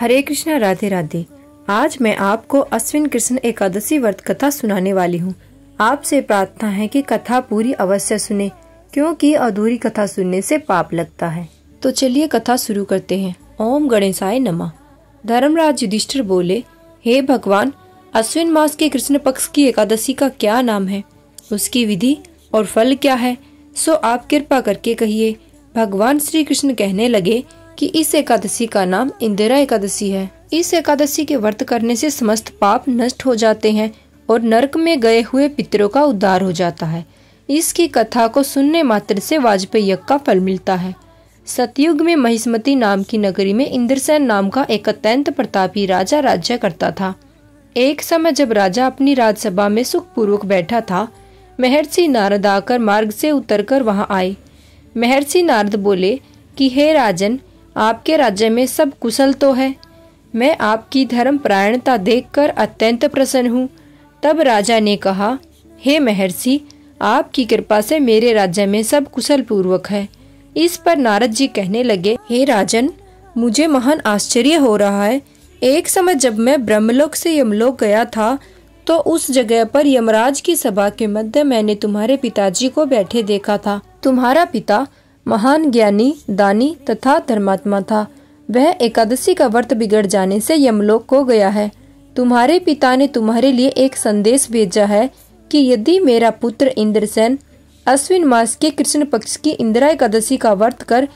हरे कृष्णा राधे राधे आज मैं आपको अश्विन कृष्ण एकादशी व्रत कथा सुनाने वाली हूँ आपसे प्रार्थना है कि कथा पूरी अवश्य सुने क्योंकि अधूरी कथा सुनने से पाप लगता है तो चलिए कथा शुरू करते हैं ओम गणेशाय नमः धर्मराज युधिष्ठिर बोले हे भगवान अश्विन मास के कृष्ण पक्ष की एकादशी का क्या नाम है उसकी विधि और फल क्या है सो आप कृपा करके कहिए भगवान श्री कृष्ण कहने लगे कि इस एकादशी का नाम इंदिरा एकादशी है इस एकादशी के व्रत करने से समस्त पाप नष्ट हो जाते हैं और नरक में गए हुए पितरों का उद्धार हो जाता है इसकी कथा को सुनने मात्र से वाजपेयी यज्ञ का फल मिलता है सतयुग में महिष्मती नाम की नगरी में इंद्रसेन नाम का एक अत्यंत प्रतापी राजा राज्य करता था एक समय जब राजा अपनी राजसभा में सुखपूर्वक बैठा था महर्षि नारद आकर मार्ग से उतरकर वहां आए महर्षि नारद बोले कि हे राजन आपके राज्य में सब कुशल तो है मैं आपकी धर्म प्रायणता देखकर अत्यंत प्रसन्न हूँ तब राजा ने कहा हे महर्षि आपकी कृपा से मेरे राज्य में सब कुशल पूर्वक है इस पर नारद जी कहने लगे हे राजन मुझे महान आश्चर्य हो रहा है एक समय जब मैं ब्रह्मलोक से यमलोक गया था तो उस जगह पर यमराज की सभा के मध्य मैंने तुम्हारे पिताजी को बैठे देखा था तुम्हारा पिता महान ज्ञानी दानी तथा धर्मात्मा था वह एकादशी का व्रत बिगड़ जाने से यमलोक को गया है तुम्हारे पिता ने तुम्हारे लिए एक संदेश भेजा है कि यदि मेरा पुत्र इंद्रसेन अश्विन मास के कृष्ण पक्ष की इंदिरा एकादशी का व्रत कर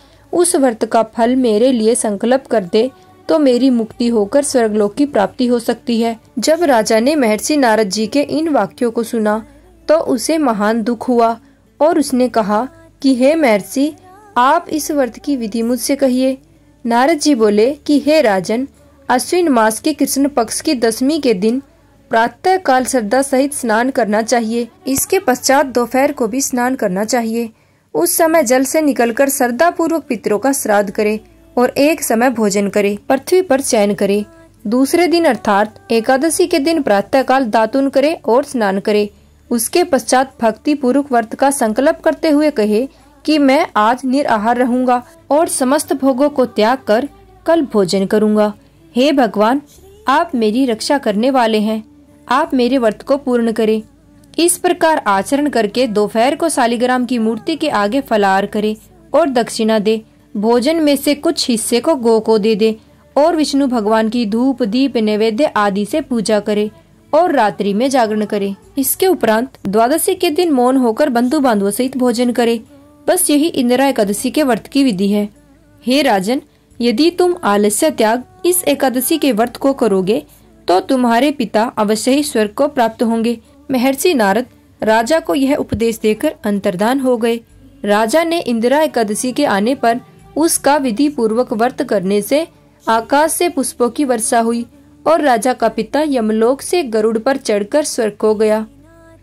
उस व्रत का फल मेरे लिए संकल्प कर दे तो मेरी मुक्ति होकर स्वर्गलोक की प्राप्ति हो सकती है जब राजा ने महर्षि नारद जी के इन वाक्यों को सुना तो उसे महान दुख हुआ और उसने कहा कि हे महर्षि आप इस व्रत की विधि मुझसे कहिए नारद जी बोले कि हे राजन अश्विन मास के कृष्ण पक्ष की दसवीं के दिन प्रातः काल श्रद्धा सहित स्नान करना चाहिए इसके पश्चात दोपहर को भी स्नान करना चाहिए उस समय जल से निकलकर श्रद्धा पूर्वक पितरों का श्राद्ध करे और एक समय भोजन करे पृथ्वी पर चयन करे दूसरे दिन अर्थात एकादशी के दिन प्रातः काल दातुन करे और स्नान करे उसके पश्चात भक्ति पूर्वक व्रत का संकल्प करते हुए कहे कि मैं आज निराहार रहूंगा और समस्त भोगों को त्याग कर कल भोजन करूंगा हे भगवान आप मेरी रक्षा करने वाले हैं आप मेरे व्रत को पूर्ण करें इस प्रकार आचरण करके दोपहर को शालिग्राम की मूर्ति के आगे फलाहार करे और दक्षिणा दे भोजन में से कुछ हिस्से को गो को दे दे और विष्णु भगवान की धूप दीप नैवेद्य आदि से पूजा करे और रात्रि में जागरण करे इसके उपरांत द्वादशी के दिन मौन होकर बंधु बांधुओं सहित भोजन करे बस यही इंदिरा एकादशी के व्रत की विधि है हे राजन यदि तुम आलस्य त्याग इस एकादशी के व्रत को करोगे तो तुम्हारे पिता अवश्य ही स्वर्ग को प्राप्त होंगे महर्षि नारद राजा को यह उपदेश देकर अंतर्धान हो गए राजा ने इंदिरा एकादशी के आने पर उसका विधि पूर्वक व्रत करने से आकाश से पुष्पों की वर्षा हुई और राजा का पिता यमलोक से गरुड़ पर चढ़कर स्वर्ग हो गया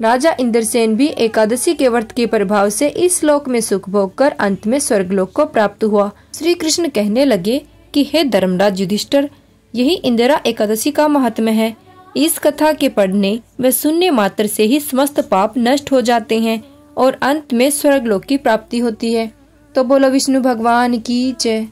राजा इंद्रसेन भी एकादशी के व्रत के प्रभाव से इस लोक में सुख भोग कर अंत में स्वर्गलोक को प्राप्त हुआ श्री कृष्ण कहने लगे कि हे धर्मराज युधिष्ठर यही इंदिरा एकादशी का महत्व है इस कथा के पढ़ने व सुनने मात्र से ही समस्त पाप नष्ट हो जाते हैं और अंत में स्वर्गलोक की प्राप्ति होती है तो बोलो विष्णु भगवान की जय